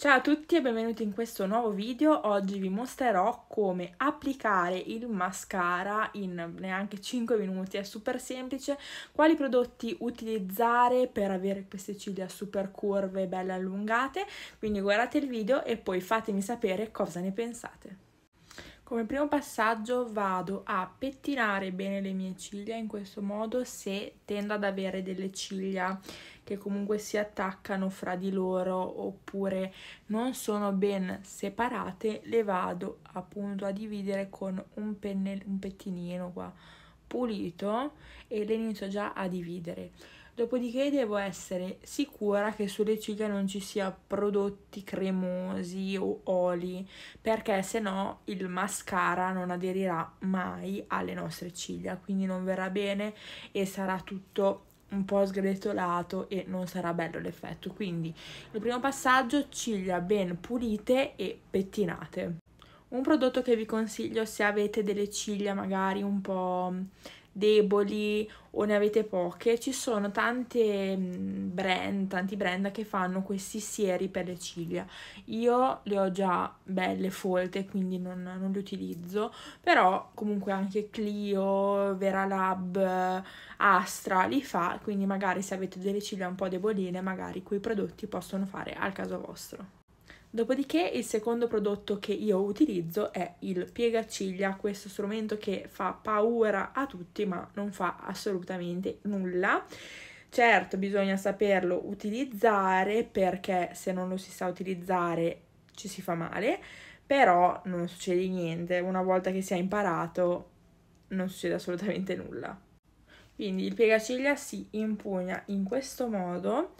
Ciao a tutti e benvenuti in questo nuovo video. Oggi vi mostrerò come applicare il mascara in neanche 5 minuti, è super semplice, quali prodotti utilizzare per avere queste ciglia super curve e belle allungate, quindi guardate il video e poi fatemi sapere cosa ne pensate. Come primo passaggio vado a pettinare bene le mie ciglia, in questo modo se tendo ad avere delle ciglia che comunque si attaccano fra di loro oppure non sono ben separate, le vado appunto a dividere con un, pennello, un pettinino qua pulito e le inizio già a dividere. Dopodiché devo essere sicura che sulle ciglia non ci sia prodotti cremosi o oli, perché se no il mascara non aderirà mai alle nostre ciglia, quindi non verrà bene e sarà tutto un po' sgretolato e non sarà bello l'effetto. Quindi il primo passaggio ciglia ben pulite e pettinate. Un prodotto che vi consiglio se avete delle ciglia magari un po' deboli o ne avete poche, ci sono tante mm, brand, tanti brand che fanno questi sieri per le ciglia. Io le ho già belle folte, quindi non, non le utilizzo, però comunque anche Clio, Veralab, Astra li fa, quindi magari se avete delle ciglia un po' deboline, magari quei prodotti possono fare al caso vostro. Dopodiché il secondo prodotto che io utilizzo è il piegaciglia, questo strumento che fa paura a tutti ma non fa assolutamente nulla. Certo bisogna saperlo utilizzare perché se non lo si sa utilizzare ci si fa male, però non succede niente, una volta che si è imparato non succede assolutamente nulla. Quindi il piegaciglia si impugna in questo modo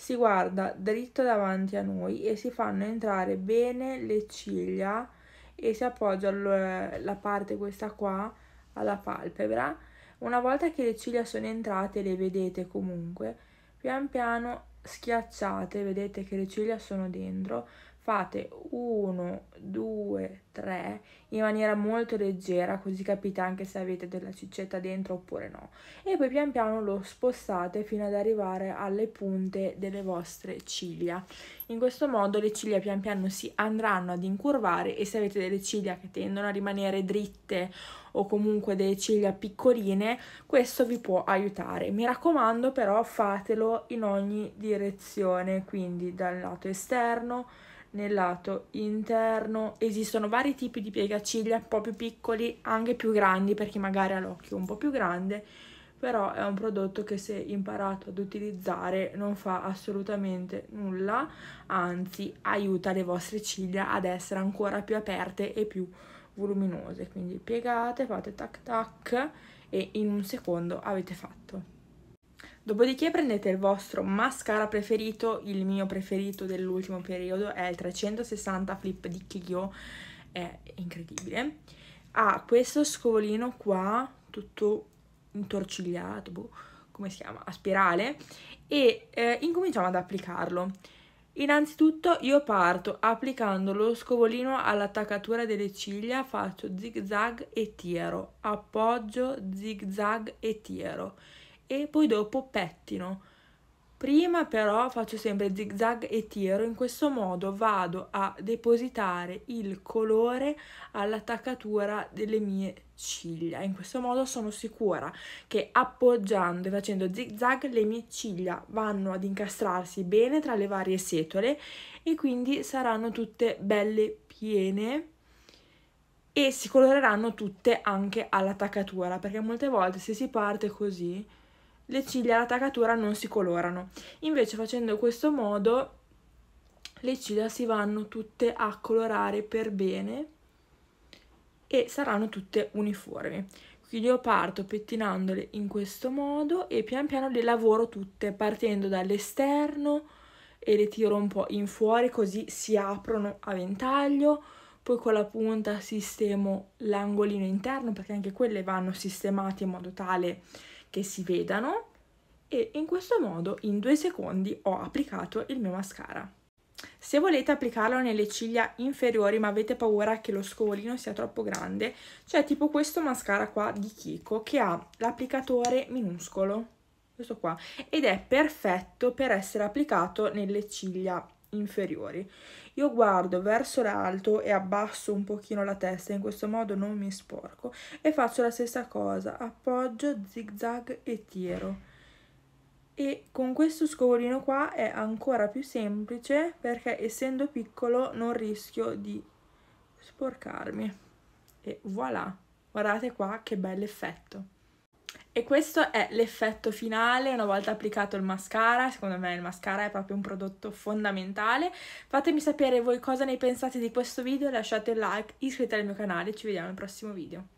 si guarda dritto davanti a noi e si fanno entrare bene le ciglia e si appoggia la parte questa qua alla palpebra. Una volta che le ciglia sono entrate le vedete comunque, pian piano schiacciate, vedete che le ciglia sono dentro, fate 1, 2, 3 in maniera molto leggera così capite anche se avete della ciccetta dentro oppure no e poi pian piano lo spostate fino ad arrivare alle punte delle vostre ciglia in questo modo le ciglia pian piano si andranno ad incurvare e se avete delle ciglia che tendono a rimanere dritte o comunque delle ciglia piccoline questo vi può aiutare mi raccomando però fatelo in ogni direzione quindi dal lato esterno nel lato interno esistono vari tipi di piegaciglia, un po' più piccoli, anche più grandi perché magari ha l'occhio un po' più grande, però è un prodotto che se imparato ad utilizzare non fa assolutamente nulla, anzi aiuta le vostre ciglia ad essere ancora più aperte e più voluminose, quindi piegate, fate tac tac e in un secondo avete fatto. Dopodiché prendete il vostro mascara preferito, il mio preferito dell'ultimo periodo è il 360 Flip di Kikyo, è incredibile. Ha ah, questo scovolino qua, tutto intorcigliato, boh, come si chiama, a spirale, e eh, incominciamo ad applicarlo. Innanzitutto io parto applicando lo scovolino all'attaccatura delle ciglia, faccio zig zag e tiro, appoggio, zig zag e tiro e poi dopo pettino. Prima però faccio sempre zig zag e tiro, in questo modo vado a depositare il colore all'attaccatura delle mie ciglia. In questo modo sono sicura che appoggiando e facendo zig zag le mie ciglia vanno ad incastrarsi bene tra le varie setole e quindi saranno tutte belle piene e si coloreranno tutte anche all'attaccatura perché molte volte se si parte così le ciglia alla taccatura non si colorano. Invece facendo questo modo le ciglia si vanno tutte a colorare per bene e saranno tutte uniformi. Quindi io parto pettinandole in questo modo e pian piano le lavoro tutte partendo dall'esterno e le tiro un po' in fuori così si aprono a ventaglio. Poi con la punta sistemo l'angolino interno perché anche quelle vanno sistemate in modo tale che si vedano e in questo modo in due secondi ho applicato il mio mascara. Se volete applicarlo nelle ciglia inferiori ma avete paura che lo scovolino sia troppo grande, c'è tipo questo mascara qua di Kiko che ha l'applicatore minuscolo, questo qua, ed è perfetto per essere applicato nelle ciglia inferiori. Io guardo verso l'alto e abbasso un pochino la testa, in questo modo non mi sporco e faccio la stessa cosa, appoggio, zigzag e tiro. E con questo scovolino qua è ancora più semplice perché essendo piccolo non rischio di sporcarmi. E voilà, guardate qua che bell'effetto. E questo è l'effetto finale una volta applicato il mascara, secondo me il mascara è proprio un prodotto fondamentale. Fatemi sapere voi cosa ne pensate di questo video, lasciate il like, iscrivetevi al mio canale, ci vediamo al prossimo video.